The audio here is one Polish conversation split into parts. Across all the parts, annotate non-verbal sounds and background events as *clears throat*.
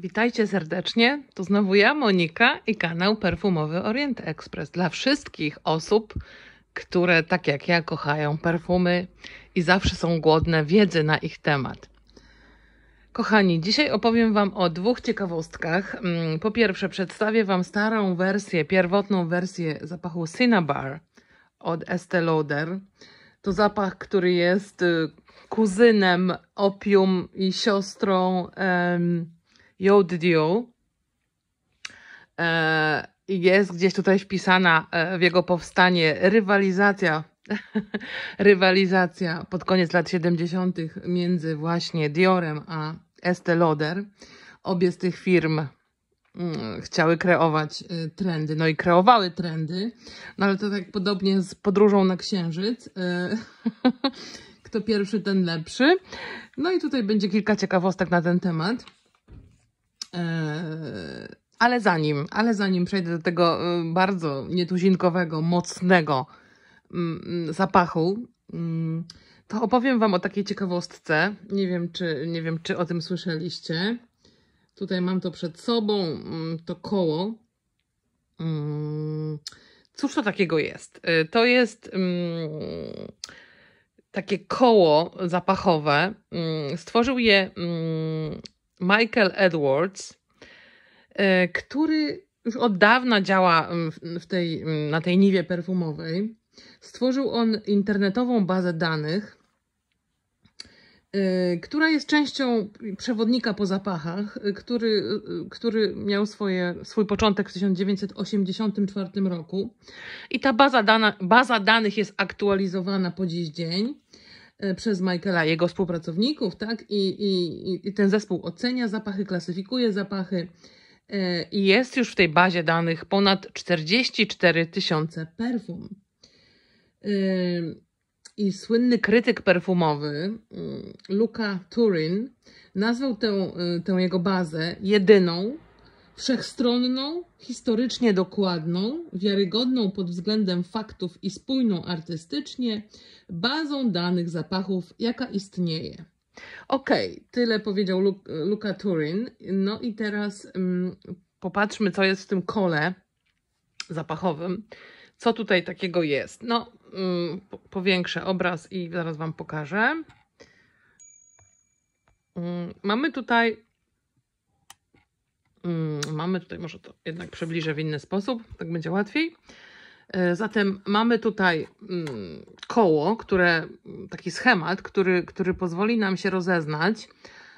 Witajcie serdecznie. To znowu ja, Monika i kanał Perfumowy Orient Express. Dla wszystkich osób, które tak jak ja kochają perfumy i zawsze są głodne wiedzy na ich temat. Kochani, dzisiaj opowiem Wam o dwóch ciekawostkach. Mm, po pierwsze, przedstawię Wam starą wersję, pierwotną wersję zapachu Cinnabar od Estée Lauder. To zapach, który jest y, kuzynem opium i siostrą. Em, Yod e, i jest gdzieś tutaj wpisana e, w jego powstanie rywalizacja, *laughs* rywalizacja pod koniec lat 70. między właśnie Diorem a Estée Lauder. Obie z tych firm mm, chciały kreować e, trendy, no i kreowały trendy, no ale to tak podobnie z podróżą na Księżyc. *laughs* Kto pierwszy, ten lepszy. No i tutaj będzie kilka ciekawostek na ten temat. Yy, ale zanim, ale zanim przejdę do tego yy, bardzo nietuzinkowego, mocnego mm, mm, zapachu, mm, to opowiem Wam o takiej ciekawostce. Nie wiem, czy, nie wiem, czy o tym słyszeliście. Tutaj mam to przed sobą, to koło. Cóż to takiego jest? Yy, to jest takie koło zapachowe. Stworzył je Michael Edwards, e, który już od dawna działa mm, w tej, mm, na tej niwie perfumowej. Stworzył on internetową bazę danych, e, która jest częścią przewodnika po zapachach, e, który, który miał swoje, swój początek w 1984 roku. I ta baza, dana, baza danych jest aktualizowana po dziś dzień. E, przez Michaela jego współpracowników, tak? I, i, i ten zespół ocenia zapachy, klasyfikuje zapachy. E, I jest już w tej bazie danych ponad 44 tysiące perfum. E, I słynny krytyk perfumowy mm, Luca Turin nazwał tę, tę jego bazę jedyną wszechstronną, historycznie dokładną, wiarygodną pod względem faktów i spójną artystycznie bazą danych zapachów, jaka istnieje. Okej, okay, tyle powiedział Luca Turin. No i teraz mm, popatrzmy, co jest w tym kole zapachowym. Co tutaj takiego jest? No, mm, powiększę obraz i zaraz Wam pokażę. Mm, mamy tutaj Mm, mamy tutaj, może to jednak przybliżę w inny sposób, tak będzie łatwiej. E, zatem mamy tutaj mm, koło, które, mm, taki schemat, który, który pozwoli nam się rozeznać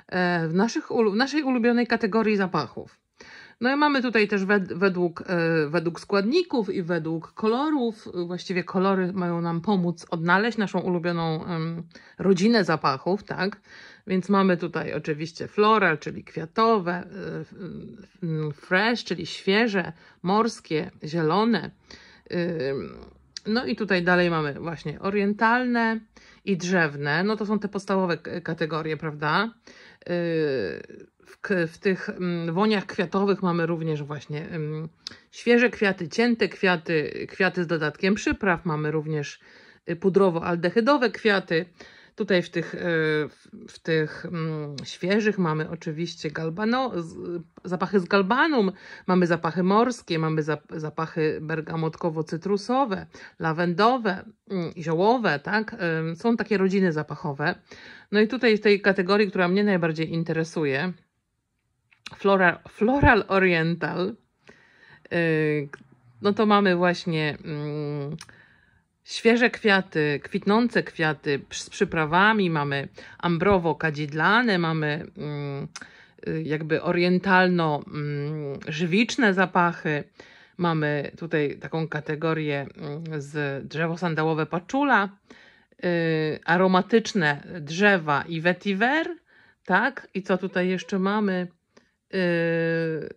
e, w, naszych, w naszej ulubionej kategorii zapachów. No i mamy tutaj też według, e, według składników i według kolorów. E, właściwie kolory mają nam pomóc odnaleźć naszą ulubioną rodzinę zapachów, tak? Więc mamy tutaj oczywiście floral, czyli kwiatowe, e, fresh, czyli świeże, morskie, zielone. No i tutaj dalej mamy właśnie orientalne, i drzewne, no to są te podstawowe kategorie, prawda? Y, w, w, tych mm, woniach kwiatowych mamy również właśnie mm, świeże kwiaty, cięte kwiaty, kwiaty z dodatkiem przypraw, mamy również y, pudrowo-aldehydowe kwiaty, Tutaj w tych, e, w tych mm, świeżych mamy oczywiście galbano, zapachy z galbanum, mamy zapachy morskie, mamy zapachy bergamotkowo-cytrusowe, lawendowe, mm, ziołowe, tak? E, są takie rodziny zapachowe. No i tutaj w tej kategorii, która mnie najbardziej interesuje, floral, floral oriental, e, no to mamy właśnie mm, świeże kwiaty, kwitnące kwiaty z przyprawami, mamy ambrowo-kadzidlane, mamy mm, y, jakby orientalno-żywiczne mm, zapachy, mamy tutaj taką kategorię mm, z drzewo sandałowe paczula, y, aromatyczne drzewa i vetiver, tak? I co tutaj jeszcze mamy? Y,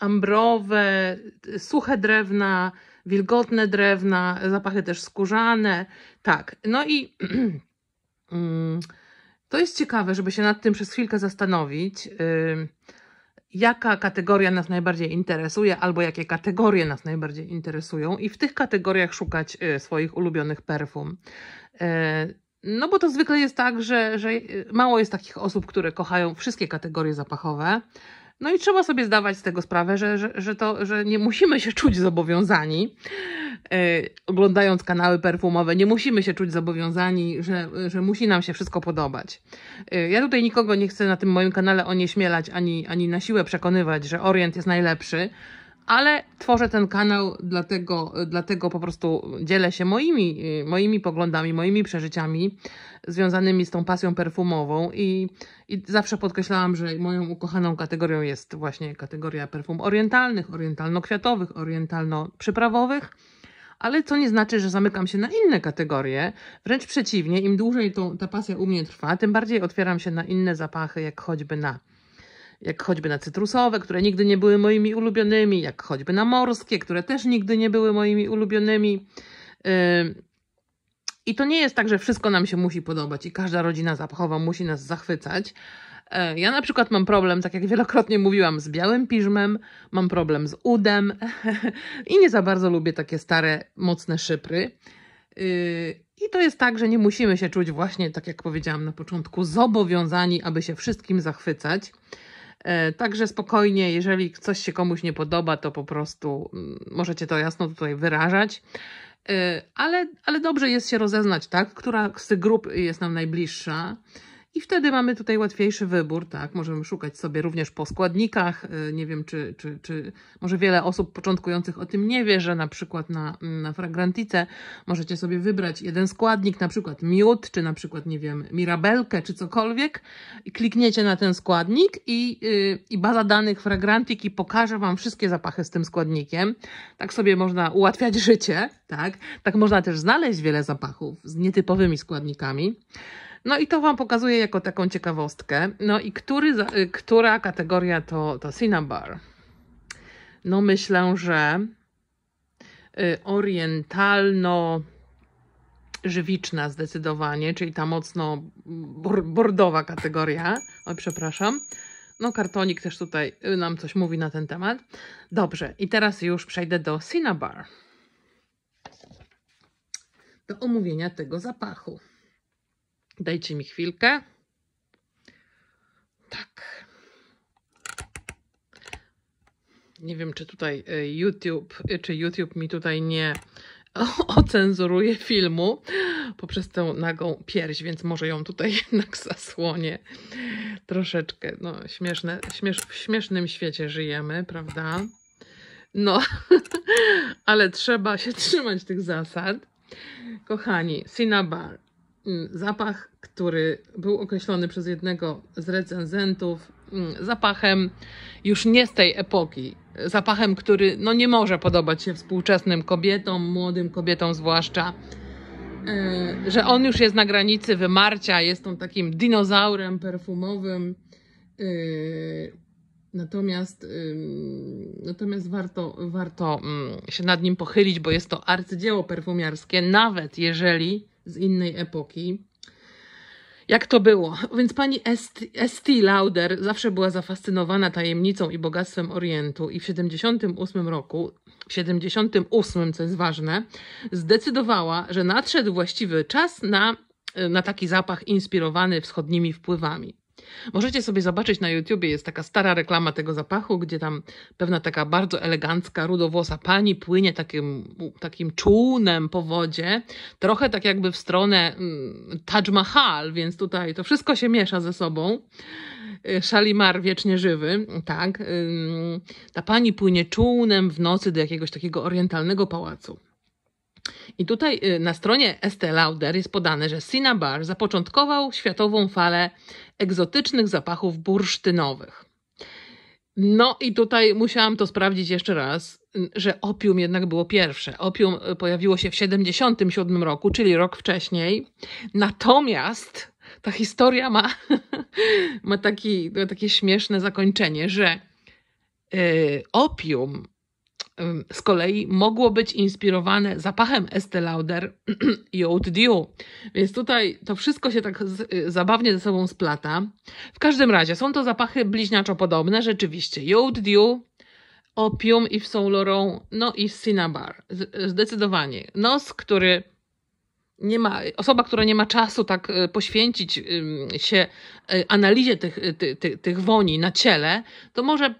ambrowe, suche drewna, wilgotne drewna, zapachy też skórzane, tak. No i *clears throat* mm, to jest ciekawe, żeby się nad tym przez chwilkę zastanowić, jaka kategoria nas najbardziej interesuje, albo jakie kategorie nas najbardziej interesują i w tych kategoriach szukać y, swoich ulubionych perfum. E, no bo to zwykle jest tak, że, że y, mało jest takich osób, które kochają wszystkie kategorie zapachowe, no i trzeba sobie zdawać z tego sprawę, że, że, że, to, że nie musimy się czuć zobowiązani, yy, oglądając kanały perfumowe, nie musimy się czuć zobowiązani, że, że musi nam się wszystko podobać. Yy, ja tutaj nikogo nie chcę na tym moim kanale onieśmielać ani, ani na siłę przekonywać, że Orient jest najlepszy ale tworzę ten kanał, dlatego, dlatego po prostu dzielę się moimi, moimi poglądami, moimi przeżyciami związanymi z tą pasją perfumową i, i zawsze podkreślałam, że moją ukochaną kategorią jest właśnie kategoria perfum orientalnych, orientalno-kwiatowych, orientalno-przyprawowych, ale co nie znaczy, że zamykam się na inne kategorie. Wręcz przeciwnie, im dłużej to, ta pasja u mnie trwa, tym bardziej otwieram się na inne zapachy, jak choćby na jak choćby na cytrusowe, które nigdy nie były moimi ulubionymi, jak choćby na morskie, które też nigdy nie były moimi ulubionymi. I to nie jest tak, że wszystko nam się musi podobać i każda rodzina zapachowa musi nas zachwycać. E, ja na przykład mam problem, tak jak wielokrotnie mówiłam, z białym piżmem, mam problem z udem *laughs* i nie za bardzo lubię takie stare, mocne szypry. Y, I to jest tak, że nie musimy się czuć właśnie, tak jak powiedziałam na początku, zobowiązani, aby się wszystkim zachwycać. E, także spokojnie, jeżeli coś się komuś nie podoba, to po prostu mm, możecie to jasno tutaj wyrażać. E, ale, ale dobrze jest się rozeznać, tak? Która z tych grup jest nam najbliższa i wtedy mamy tutaj łatwiejszy wybór, tak? Możemy szukać sobie również po składnikach. Y, nie wiem, czy, czy, czy może wiele osób początkujących o tym nie wie, że na przykład na, na fragrantice możecie sobie wybrać jeden składnik, na przykład miód, czy na przykład, nie wiem, mirabelkę, czy cokolwiek. I klikniecie na ten składnik i, yy, i baza danych fragrantiki pokaże Wam wszystkie zapachy z tym składnikiem. Tak sobie można ułatwiać życie, tak? Tak można też znaleźć wiele zapachów z nietypowymi składnikami. No i to Wam pokazuję jako taką ciekawostkę. No i który, y, która kategoria to, to Cinnabar? No myślę, że y, orientalno żywiczna zdecydowanie, czyli ta mocno bordowa kategoria. Oj, przepraszam. No, kartonik też tutaj y, nam coś mówi na ten temat. Dobrze, i teraz już przejdę do Cinnabar. Do omówienia tego zapachu. Dajcie mi chwilkę. Tak. Nie wiem, czy tutaj e, YouTube, e, czy YouTube mi tutaj nie *laughs* ocenzuruje filmu poprzez tę nagą pierś, więc może ją tutaj *laughs* jednak zasłonię troszeczkę. No, śmieszne, śmiesz, w śmiesznym świecie żyjemy, prawda? No, *laughs* ale trzeba się trzymać tych zasad. Kochani, Cinnabar. Mm, zapach, który był określony przez jednego z recenzentów mm, zapachem już nie z tej epoki, zapachem, który no nie może podobać się współczesnym kobietom, młodym kobietom zwłaszcza, e, że on już jest na granicy wymarcia, jest tą takim dinozaurem perfumowym. E, natomiast, natomiast warto, warto mm, się nad nim pochylić, bo jest to arcydzieło perfumiarskie, nawet jeżeli z innej epoki. Jak to było? Więc pani Esti Lauder zawsze była zafascynowana tajemnicą i bogactwem Orientu i w 78 roku, w 78, co jest ważne, zdecydowała, że nadszedł właściwy czas na, na taki zapach inspirowany wschodnimi wpływami. Możecie sobie zobaczyć na YouTubie, jest taka stara reklama tego zapachu, gdzie tam pewna taka bardzo elegancka, rudowłosa pani płynie takim, takim czółnem po wodzie, trochę tak jakby w stronę mm, Taj Mahal, więc tutaj to wszystko się miesza ze sobą. Y, Szalimar wiecznie żywy, tak. Ta pani płynie czółnem w nocy do jakiegoś takiego orientalnego pałacu. I tutaj y, na stronie Estée Lauder jest podane, że Cinnabar zapoczątkował światową falę egzotycznych zapachów bursztynowych. No i tutaj musiałam to sprawdzić jeszcze raz, y, że opium jednak było pierwsze. Opium y, pojawiło się w 77 roku, czyli rok wcześniej. Natomiast ta historia ma, *laughs* ma taki, takie śmieszne zakończenie, że opium z kolei mogło być inspirowane zapachem Estée Lauder *clears throat* i Haute Więc tutaj to wszystko się tak z, y, zabawnie ze sobą splata. W każdym razie są to zapachy bliźniaczo podobne, rzeczywiście. Haute Dior, Opium i w Saint Laurent, no i Cinnabar. Zdecydowanie. Nos, który nie ma, osoba, która nie ma czasu tak y, poświęcić się y, analizie tych, y, ty, ty, tych woni na ciele, to może,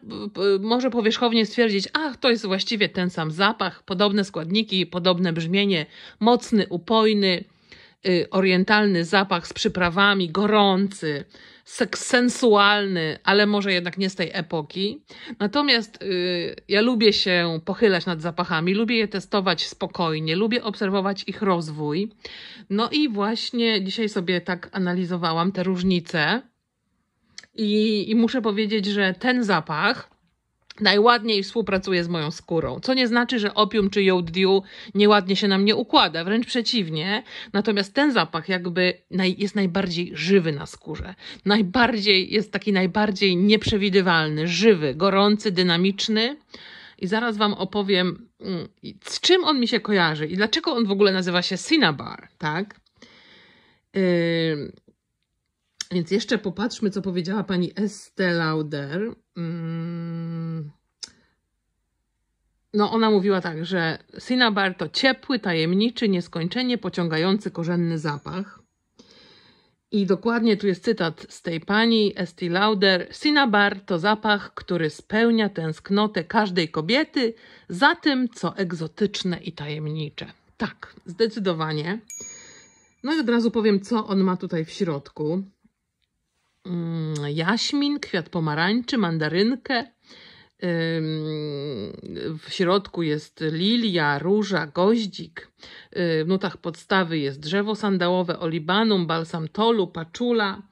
może powierzchownie stwierdzić, ach, to jest właściwie ten sam zapach, podobne składniki, podobne brzmienie, mocny, upojny, orientalny zapach z przyprawami, gorący, seksualny, ale może jednak nie z tej epoki. Natomiast y, ja lubię się pochylać nad zapachami, lubię je testować spokojnie, lubię obserwować ich rozwój. No i właśnie dzisiaj sobie tak analizowałam te różnice. I, i muszę powiedzieć, że ten zapach najładniej współpracuje z moją skórą. Co nie znaczy, że opium czy joodiu nieładnie się na mnie układa, wręcz przeciwnie. Natomiast ten zapach jakby naj, jest najbardziej żywy na skórze. Najbardziej jest taki najbardziej nieprzewidywalny, żywy, gorący, dynamiczny. I zaraz wam opowiem, mm, z czym on mi się kojarzy i dlaczego on w ogóle nazywa się Cinnabar, tak? Yy... Więc jeszcze popatrzmy, co powiedziała pani Estée Lauder. Yy no ona mówiła tak, że cinnabar to ciepły, tajemniczy, nieskończenie pociągający korzenny zapach. I dokładnie tu jest cytat z tej pani Estee Lauder. Cinnabar to zapach, który spełnia tęsknotę każdej kobiety za tym, co egzotyczne i tajemnicze. Tak, zdecydowanie. No i od razu powiem, co on ma tutaj w środku. Mm, jaśmin, kwiat pomarańczy, mandarynkę, w środku jest lilia, róża, goździk. Y, w nutach podstawy jest drzewo sandałowe, olibanum, balsam tolu, paczula.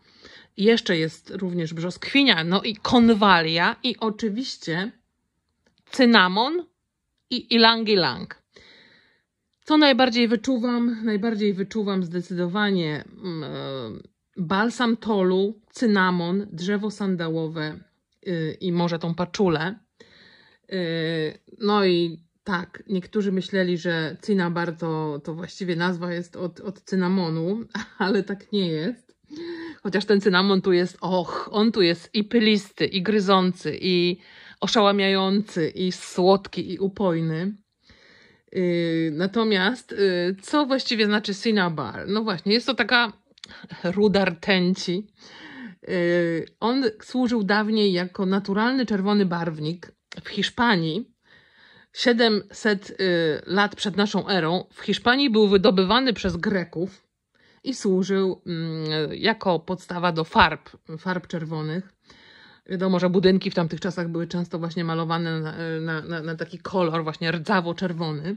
Jeszcze jest również brzoskwinia, no i konwalia i oczywiście cynamon i ilang ilang. Co najbardziej wyczuwam? Najbardziej wyczuwam zdecydowanie mm, balsam tolu, cynamon, drzewo sandałowe, Y, i może tą paczulę. Y, no i tak, niektórzy myśleli, że cinnabar to, to właściwie nazwa jest od, od cynamonu, *laughs* ale tak nie jest. Chociaż ten cynamon tu jest, och, on tu jest i pylisty, i gryzący, i oszałamiający, i słodki, i upojny. Y, natomiast co właściwie znaczy cinnabar? No właśnie, jest to taka ruda rtęci, Y, on służył dawniej jako naturalny czerwony barwnik w Hiszpanii. 700 y, lat przed naszą erą w Hiszpanii był wydobywany przez Greków i służył mm, jako podstawa do farb, farb czerwonych. Wiadomo, że budynki w tamtych czasach były często właśnie malowane na, na, na taki kolor właśnie rdzawo-czerwony.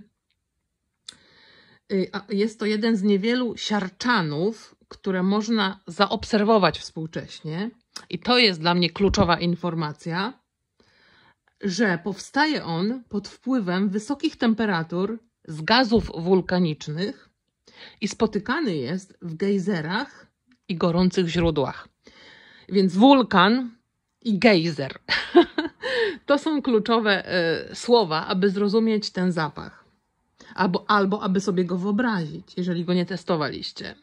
Y, jest to jeden z niewielu siarczanów, które można zaobserwować współcześnie, i to jest dla mnie kluczowa informacja, że powstaje on pod wpływem wysokich temperatur z gazów wulkanicznych i spotykany jest w gejzerach i gorących źródłach. Więc wulkan i gejzer *laughs* to są kluczowe y, słowa, aby zrozumieć ten zapach. Albo, albo aby sobie go wyobrazić, jeżeli go nie testowaliście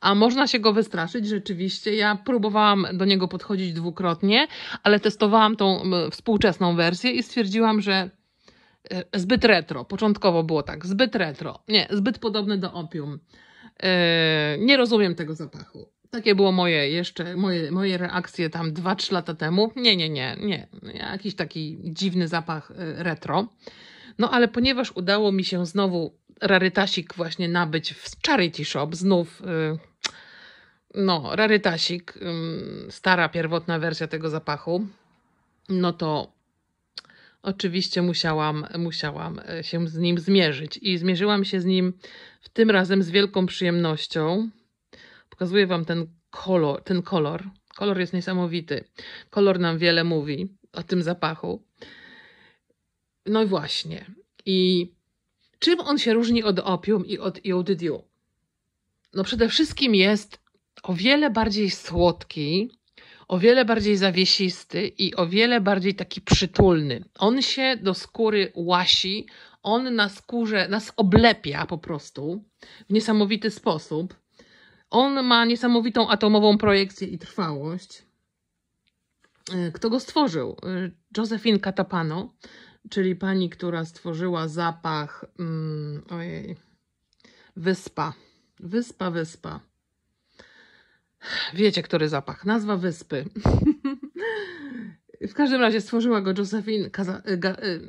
a można się go wystraszyć rzeczywiście. Ja próbowałam do niego podchodzić dwukrotnie, ale testowałam tą współczesną wersję i stwierdziłam, że e, zbyt retro. Początkowo było tak, zbyt retro. Nie, zbyt podobny do opium. E, nie rozumiem tego zapachu. Takie było moje jeszcze, moje, moje reakcje tam 2-3 lata temu. Nie, nie, nie, nie. Jakiś taki dziwny zapach e, retro. No ale ponieważ udało mi się znowu rarytasik właśnie nabyć w charity shop, znów no, rarytasik, stara, pierwotna wersja tego zapachu, no to oczywiście musiałam, musiałam e, się z nim zmierzyć. I zmierzyłam się z nim w tym razem z wielką przyjemnością. Pokazuję Wam ten kolor. Ten kolor. kolor jest niesamowity. Kolor nam wiele mówi o tym zapachu. No i właśnie. I czym on się różni od opium i od iodydiu? No przede wszystkim jest o wiele bardziej słodki, o wiele bardziej zawiesisty i o wiele bardziej taki przytulny. On się do skóry łasi, on na skórze nas oblepia po prostu w niesamowity sposób. On ma niesamowitą atomową projekcję i trwałość. E, kto go stworzył? E, Josephine Catapano, czyli pani, która stworzyła zapach. Mm, ojej. Wyspa. Wyspa, wyspa. Wiecie, który zapach. Nazwa wyspy. *laughs* w każdym razie stworzyła go Josephine, Kaza, y, Ga, y,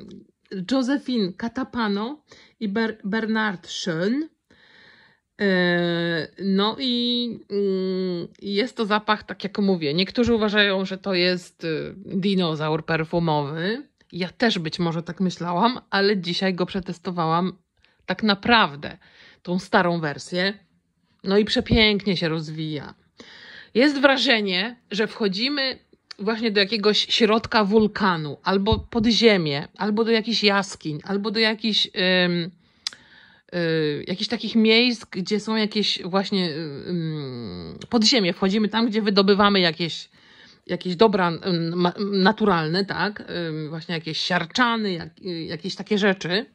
Josephine Catapano i Ber, Bernard Schön. E, no mm, i jest to zapach, tak jak mówię, niektórzy uważają, że to jest y, dinozaur perfumowy. Ja też być może tak myślałam, ale dzisiaj go przetestowałam tak naprawdę, tą starą wersję. No i przepięknie się rozwija. Jest wrażenie, że wchodzimy właśnie do jakiegoś środka wulkanu, albo pod ziemię, albo do jakichś jaskiń, albo do jakichś, um, jakichś takich miejsc, gdzie są jakieś właśnie um, podziemie. Wchodzimy tam, gdzie wydobywamy jakieś, jakieś dobra naturalne, tak? Właśnie jakieś siarczany, jak, e, jakieś takie rzeczy.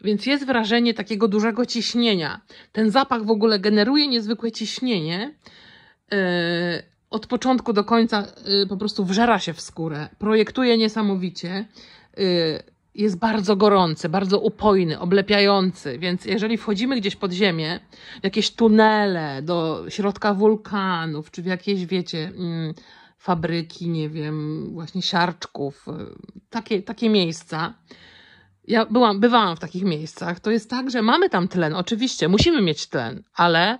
Więc jest wrażenie takiego dużego ciśnienia. Ten zapach w ogóle generuje niezwykłe ciśnienie, Y, od początku do końca y, po prostu wżera się w skórę, projektuje niesamowicie, y, jest bardzo gorący, bardzo upojny, oblepiający, więc jeżeli wchodzimy gdzieś pod ziemię, w jakieś tunele, do środka wulkanów, czy w jakieś, wiecie, mm, fabryki, nie wiem, właśnie siarczków, takie, takie miejsca, ja byłam, bywałam w takich miejscach. To jest tak, że mamy tam tlen. Oczywiście musimy mieć tlen, ale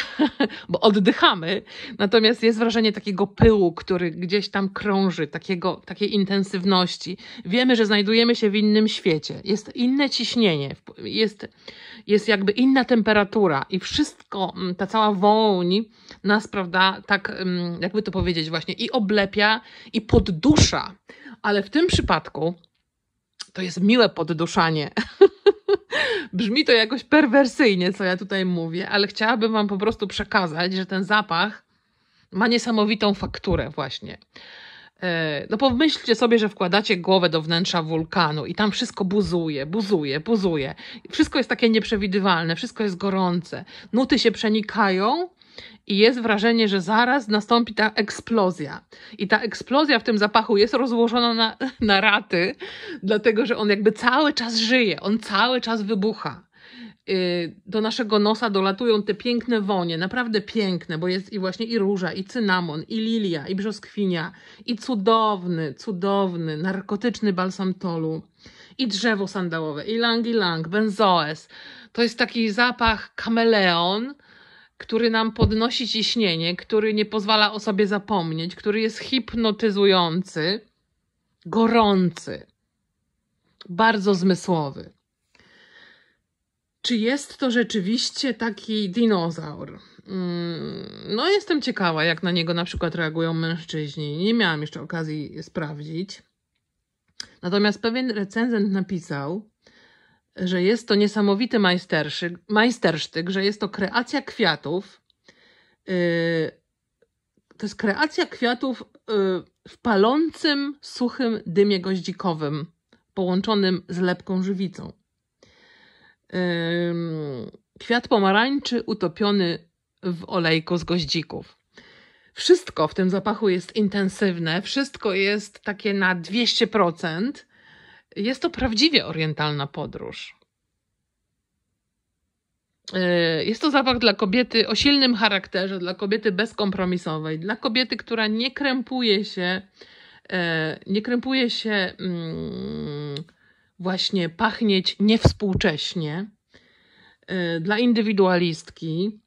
*laughs* bo oddychamy. Natomiast jest wrażenie takiego pyłu, który gdzieś tam krąży, takiego, takiej intensywności. Wiemy, że znajdujemy się w innym świecie. Jest inne ciśnienie, jest, jest jakby inna temperatura i wszystko, mm, ta cała woń nas, prawda, tak mm, jakby to powiedzieć właśnie, i oblepia, i poddusza. Ale w tym przypadku to jest miłe podduszanie. *laughs* Brzmi to jakoś perwersyjnie, co ja tutaj mówię, ale chciałabym Wam po prostu przekazać, że ten zapach ma niesamowitą fakturę, właśnie. E, no pomyślcie sobie, że wkładacie głowę do wnętrza wulkanu i tam wszystko buzuje, buzuje, buzuje. Wszystko jest takie nieprzewidywalne, wszystko jest gorące. Nuty się przenikają i jest wrażenie, że zaraz nastąpi ta eksplozja. I ta eksplozja w tym zapachu jest rozłożona na, na raty, dlatego że on jakby cały czas żyje, on cały czas wybucha y, do naszego nosa dolatują te piękne wonie, naprawdę piękne, bo jest i właśnie i róża, i cynamon, i lilia, i brzoskwinia, i cudowny, cudowny, narkotyczny balsam tolu, i drzewo sandałowe, i lang benzoes. To jest taki zapach kameleon, który nam podnosi ciśnienie, który nie pozwala o sobie zapomnieć, który jest hipnotyzujący, gorący, bardzo zmysłowy. Czy jest to rzeczywiście taki dinozaur? Mm, no, jestem ciekawa, jak na niego na przykład reagują mężczyźni. Nie miałam jeszcze okazji sprawdzić. Natomiast pewien recenzent napisał, że jest to niesamowity majsterszy, majstersztyk, że jest to kreacja kwiatów. Y, to jest kreacja kwiatów y, w palącym, suchym dymie goździkowym, połączonym z lepką żywicą. Kwiat pomarańczy utopiony w olejku z goździków. Wszystko w tym zapachu jest intensywne, wszystko jest takie na 200%. Jest to prawdziwie orientalna podróż. E, jest to zapach dla kobiety o silnym charakterze, dla kobiety bezkompromisowej, dla kobiety, która nie krępuje się, e, nie krępuje się mm, właśnie pachnieć niewspółcześnie, e, dla indywidualistki.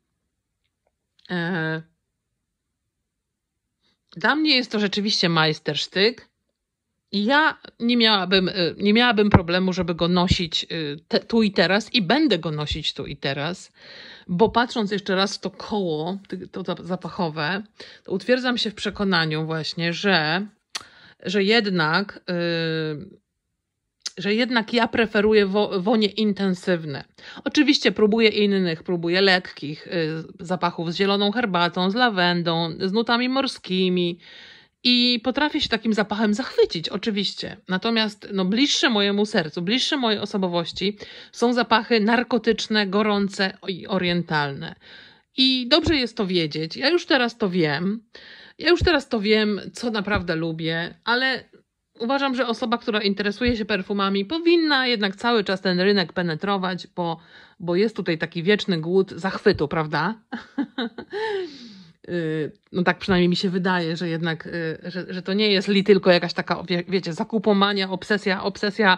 Dla mnie jest to rzeczywiście majstersztyk ja nie miałabym, y, nie miałabym problemu, żeby go nosić y, te, tu i teraz i będę go nosić tu i teraz, bo patrząc jeszcze raz w to koło, to zapachowe, to utwierdzam się w przekonaniu właśnie, że, że jednak. Yy, że jednak ja preferuję wonie intensywne. Oczywiście próbuję innych, próbuję lekkich y, zapachów z zieloną herbatą, z lawendą, z nutami morskimi, i potrafię się takim zapachem zachwycić, oczywiście. Natomiast no, bliższe mojemu sercu, bliższe mojej osobowości są zapachy narkotyczne, gorące i orientalne. I dobrze jest to wiedzieć. Ja już teraz to wiem. Ja już teraz to wiem, co naprawdę lubię, ale uważam, że osoba, która interesuje się perfumami, powinna jednak cały czas ten rynek penetrować, bo, bo jest tutaj taki wieczny głód zachwytu, prawda? *laughs* Y, no tak przynajmniej mi się wydaje, że jednak, y, że, że to nie jest li tylko jakaś taka, wie, wiecie, zakupomania, obsesja, obsesja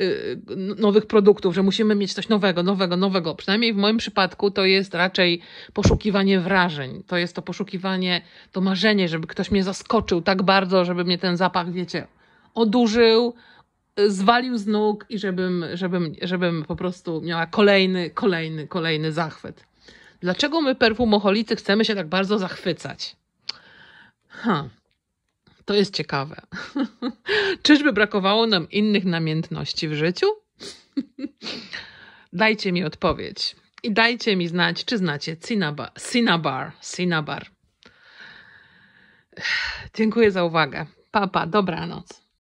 y, nowych produktów, że musimy mieć coś nowego, nowego, nowego. Przynajmniej w moim przypadku to jest raczej poszukiwanie wrażeń. To jest to poszukiwanie, to marzenie, żeby ktoś mnie zaskoczył tak bardzo, żeby mnie ten zapach, wiecie, odurzył, zwalił z nóg i żebym, żebym, żebym po prostu miała kolejny, kolejny, kolejny zachwyt. Dlaczego my perfumoholicy chcemy się tak bardzo zachwycać? Ha, to jest ciekawe. *laughs* Czyżby brakowało nam innych namiętności w życiu? *laughs* dajcie mi odpowiedź i dajcie mi znać, czy znacie Cinnabar. Cinnabar. Cinnabar. Dziękuję za uwagę. Papa, pa, dobranoc.